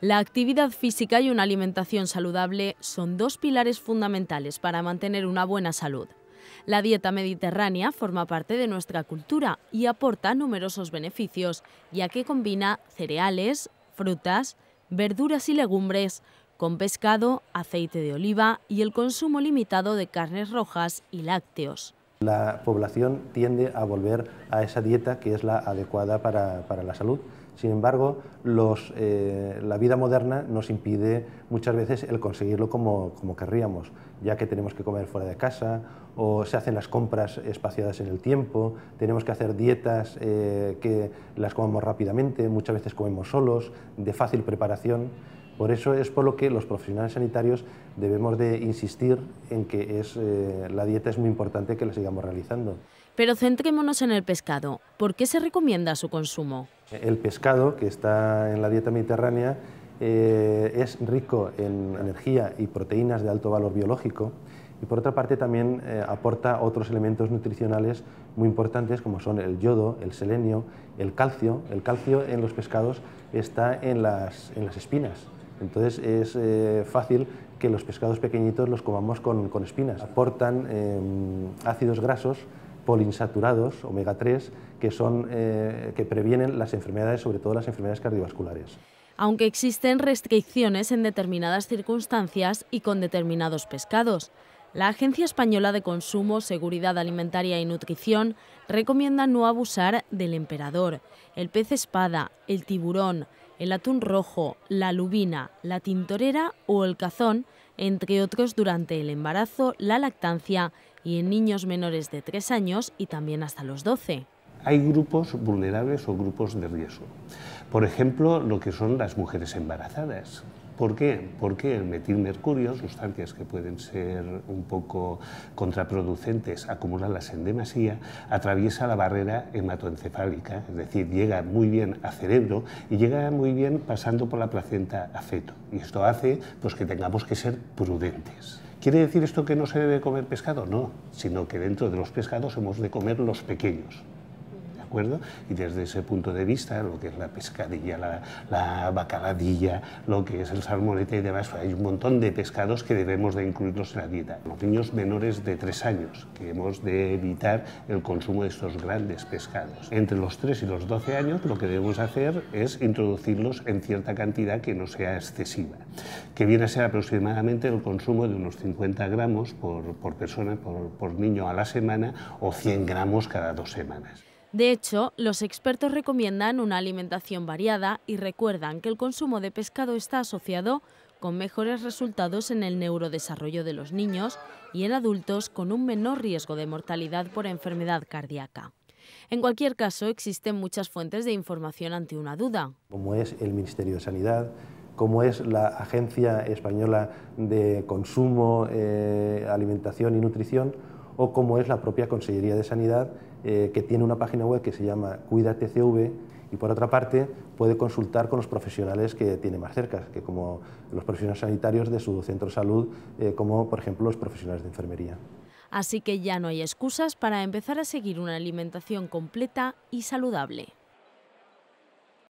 La actividad física y una alimentación saludable son dos pilares fundamentales para mantener una buena salud. La dieta mediterránea forma parte de nuestra cultura y aporta numerosos beneficios, ya que combina cereales, frutas, verduras y legumbres con pescado, aceite de oliva y el consumo limitado de carnes rojas y lácteos. La población tiende a volver a esa dieta que es la adecuada para, la salud. Sin embargo, los, eh, la vida moderna nos impide muchas veces el conseguirlo como, querríamos, ya que tenemos que comer fuera de casa o se hacen las compras espaciadas en el tiempo, tenemos que hacer dietas eh, que las comamos rápidamente, muchas veces comemos solos, de fácil preparación. Por eso es por lo que los profesionales sanitarios debemos de insistir en que eh, la dieta es muy importante que la sigamos realizando. Pero centrémonos en el pescado. ¿Por qué se recomienda su consumo? El pescado que está en la dieta mediterránea eh, es rico en energía y proteínas de alto valor biológico y por otra parte también eh, aporta otros elementos nutricionales muy importantes como son el yodo, el selenio, el calcio. El calcio en los pescados está en las espinas. Entonces es eh, fácil que los pescados pequeñitos los comamos con, espinas. Aportan em, ácidos grasos polinsaturados, omega 3, que, son, eh, que previenen las enfermedades, sobre todo las enfermedades cardiovasculares. Aunque existen restricciones en determinadas circunstancias y con determinados pescados, la Agencia Española de Consumo, Seguridad Alimentaria y Nutrición recomienda no abusar del emperador, el pez espada, el tiburón, el atún rojo, la lubina, la tintorera o el cazón, entre otros durante el embarazo, la lactancia y en niños menores de 3 años y también hasta los 12. Hay grupos vulnerables o grupos de riesgo. Por ejemplo, lo que son las mujeres embarazadas, ¿Por qué? Porque el mercurio, sustancias que pueden ser un poco contraproducentes, acumularlas en demasía, atraviesa la barrera hematoencefálica, es decir, llega muy bien a cerebro y llega muy bien pasando por la placenta a feto. Y esto hace pues, que tengamos que ser prudentes. ¿Quiere decir esto que no se debe comer pescado? No, sino que dentro de los pescados hemos de comer los pequeños. Y desde ese punto de vista, lo que es la pescadilla, la, bacaladilla, lo que es el salmonete y demás, hay un montón de pescados que debemos de incluirlos en la dieta. Los niños menores de 3 años, que hemos de evitar el consumo de estos grandes pescados. Entre los 3 y los 12 años lo que debemos hacer es introducirlos en cierta cantidad que no sea excesiva, que viene a ser aproximadamente el consumo de unos 50 gramos por, persona, por, por niño a la semana o 100 gramos cada dos semanas. De hecho, los expertos recomiendan una alimentación variada y recuerdan que el consumo de pescado está asociado con mejores resultados en el neurodesarrollo de los niños y en adultos con un menor riesgo de mortalidad por enfermedad cardíaca. En cualquier caso, existen muchas fuentes de información ante una duda. Como es el Ministerio de Sanidad, como es la Agencia Española de Consumo, eh, Alimentación y Nutrición, o como es la propia Consellería de Sanidad, eh, que tiene una página web que se llama Cuídate y por otra parte puede consultar con los profesionales que tiene más cerca, que como los profesionales sanitarios de su centro de salud, eh, como por ejemplo los profesionales de enfermería. Así que ya no hay excusas para empezar a seguir una alimentación completa y saludable.